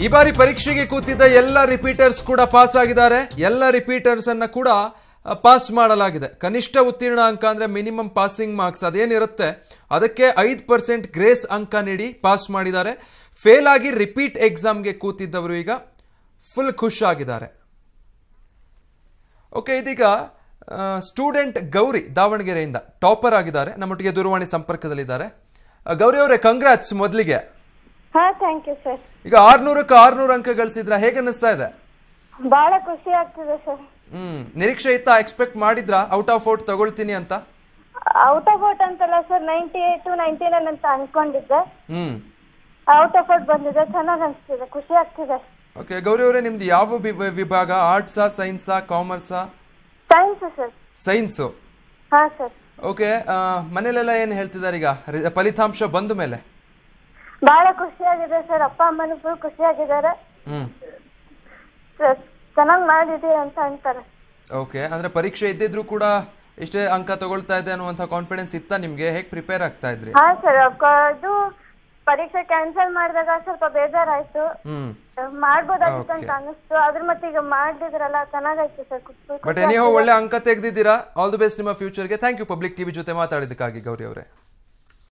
ಈ ಬಾರಿ ಪರೀಕ್ಷೆಗೆ ಕೂತಿದ್ದ ಎಲ್ಲ ರಿಪೀಟರ್ಸ್ ಕೂಡ ಪಾಸ್ ಆಗಿದ್ದಾರೆ ಎಲ್ಲ ರಿಪೀಟರ್ಸ್ ಅನ್ನ ಕೂಡ ಪಾಸ್ ಮಾಡಲಾಗಿದೆ ಕನಿಷ್ಠ ಉತ್ತೀರ್ಣ ಅಂಕ ಅಂದ್ರೆ ಮಿನಿಮಮ್ ಪಾಸಿಂಗ್ ಮಾರ್ಕ್ಸ್ ಅದೇನಿರುತ್ತೆ ಅದಕ್ಕೆ ಐದು ಪರ್ಸೆಂಟ್ ಗ್ರೇಸ್ ಅಂಕ ನೀಡಿ ಪಾಸ್ ಮಾಡಿದ್ದಾರೆ ಫೇಲ್ ಆಗಿ ರಿಪೀಟ್ ಎಕ್ಸಾಮ್ಗೆ ಕೂತಿದ್ದವರು ಈಗ ಫುಲ್ ಆಗಿದ್ದಾರೆ ಓಕೆ ಇದೀಗ ಸ್ಟೂಡೆಂಟ್ ಗೌರಿ ದಾವಣಗೆರೆಯಿಂದ ಟಾಪರ್ ಆಗಿದ್ದಾರೆ ನಮ್ಮೊಟ್ಟಿಗೆ ದೂರವಾಣಿ ಸಂಪರ್ಕದಲ್ಲಿದ್ದಾರೆ ಗೌರಿ ಅವರೇ ಕಂಗ್ರಾಟ್ಸ್ ಮೊದಲಿಗೆ ಹಾ ಥ್ಯಾಂಕ್ ಯು ಸರ್ ಈಗ ಆರ್ನೂರಕ್ಕೆ ಆರ್ನೂರು ಅಂಕ ಗಳಿಸಿದ್ರ ಹೇಗೆ ಅನ್ನಿಸ್ತಾ ಇದೆ ಬಹಳ ಖುಷಿ ಆಗ್ತಿದೆ ಸರ್ ಹ್ಮ್ ನಿರೀಕ್ಷೆ ಇತ್ತಾ ಎಕ್ಸ್ಪೆಕ್ಟ್ ಮಾಡಿದ್ರ ಔಟ್ ಆಫ್ ಔಟ್ ತಗೊಳ್ತೀನಿ ಅಂತ ಔಟ್ ಆಫ್ ಔಟ್ ಅಂತಲ್ಲ sir ninety eight ninety nine ಅಂತ ಅನ್ಕೊಂಡಿದ್ದೆ ಹ್ಮ್ ಔಟ್ ಆಫ್ ಔಟ್ ಬಂದಿದೆ ಚೆನ್ನಾಗಿ ಅನಿಸ್ತಿದೆ ಖುಷಿ ಆಗ್ತಿದೆ ಓಕೆ ಗೌರಿ ಅವರೇ ನಿಮ್ದು ಯಾವ ವಿಭಾಗ ಆರ್ಟ್ಸಾ ಸೈನ್ಸಾ ಕಾಮರ್ಸಾ ಸೈನ್ಸ್ ಸರ್ ಸೈನ್ಸು ಹಾ ಸರ್ ಓಕೆ ಮನೇಲೆಲ್ಲ ಏನು ಹೇಳ್ತಿದ್ದಾರೆ ಈಗ ಫಲಿತಾಂಶ ಬಂದ ಮೇಲೆ ಬಹಳ ಖುಷಿಯಾಗಿದೆ ಸರ್ ಅಪ್ಪ ಅಮ್ಮನ ಫುಲ್ ಖುಷಿ ಚೆನ್ನಾಗಿ ಮಾಡಿದೆ ಅಂತ ಅಂತಾರೆ ಓಕೆ ಅಂದ್ರೆ ಪರೀಕ್ಷೆ ಇದ್ದಿದ್ರು ಕೂಡ ಇಷ್ಟೇ ಅಂಕ ತಗೊಳ್ತಾ ಇದೆ ಅನ್ನುವಂತ ಕಾನ್ಫಿಡೆನ್ಸ್ ಇತ್ತ ನಿಮ್ಗೆ ಹೇಗ್ ಪ್ರಿಪೇರ್ ಆಗ್ತಾ ಇದ್ರಿ ಹಾ ಸರ್ ಅದು ಪರೀಕ್ಷೆ ಕ್ಯಾನ್ಸಲ್ ಮಾಡಿದಾಗ ಸ್ವಲ್ಪ ಬೇಜಾರಾಯ್ತು ಹ್ಮ್ ಮಾಡ್ಬೋದಾಗಿತ್ತು ಅಂತ ಅನಿಸ್ತು ಅದ್ರ ಮತ್ತೆ ಈಗ ಮಾಡ್ದಿದ್ರಲ್ಲ ಚೆನ್ನಾಗಾಯ್ತು ಸರ್ ಬಟ್ ಎನಿಹೋ ಒಳ್ಳೆ ಅಂಕ ತೆಗೆದಿದ್ದೀರಾ ಆಲ್ ದಿ ಬೆಸ್ಟ್ ನಿಮ್ಮ ಫ್ಯೂಚರ್ಗೆ ಥ್ಯಾಂಕ್ ಯು ಪಬ್ಲಿಕ್ ಟಿವಿ ಜೊತೆ ಮಾತಾಡಿದ್ದಕ್ಕಾಗಿ ಗೌರಿ ಅವರೇ